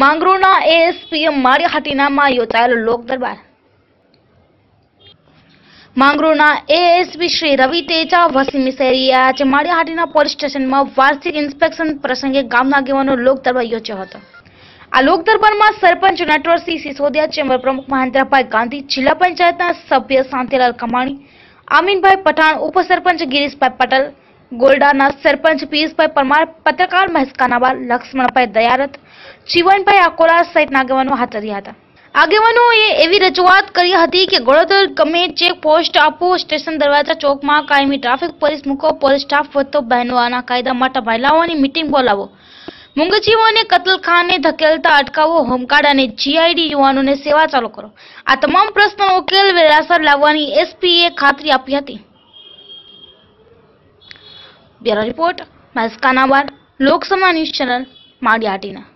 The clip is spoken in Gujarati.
માંગરોળના એએસપીએ માળીહાટીનામાં યોજાયેલો લોક દરબાર માંગરોળના એએસપી શ્રી રવિ તેજા વસીમી શેરીએ આજે માળિયાહાટીના પોલીસ સ્ટેશનમાં વાર્ષિક ઇન્સ્પેક્શન પ્રસંગે ગામના આગેવાનો દરબાર યોજ્યો હતો આ લોક દરબારમાં સરપંચ નટવરસિંહ સિસોદિયા ચેમ્બર પ્રમુખ મહેન્દ્રભાઈ ગાંધી જિલ્લા પંચાયતના સભ્ય શાંતિલાલ કમાણી આમીનભાઈ પઠાણ ઉપસરપંચ ગિરીશભાઈ પટેલ ગોલડાના સરપંચ પીએસભાઈ પરમાર પત્રકાર મહેસકાનાવા લક્ષ્મણભાઈ દયારત જીવનભાઈ આકોલા સહિતના આગેવાનો હાથ ધર્યા હતા આગેવાનોએ એવી રજૂઆત કરી હતી કે ગોળોદર ગમે ચેક પોસ્ટ આપો સ્ટેશન દરવાજા ચોકમાં કાયમી ટ્રાફિક પોલીસ મૂકો પોલીસ સ્ટાફ વધતો બહેનોના કાયદા માટે મહિલાઓની મિટિંગ બોલાવો મુંગજીઓને કતલખાને ધકેલતા અટકાવો હોમગાર્ડ અને જીઆઈડી યુવાનોને સેવા ચાલુ કરો આ તમામ પ્રશ્નો ઉકેલ વેરાસર લાવવાની એસપીએ ખાતરી આપી હતી બ્યુરો રિપોર્ટ મસ્કાનાબાદ લોકસભા ન્યૂઝ ચેનલ માળિયાટીના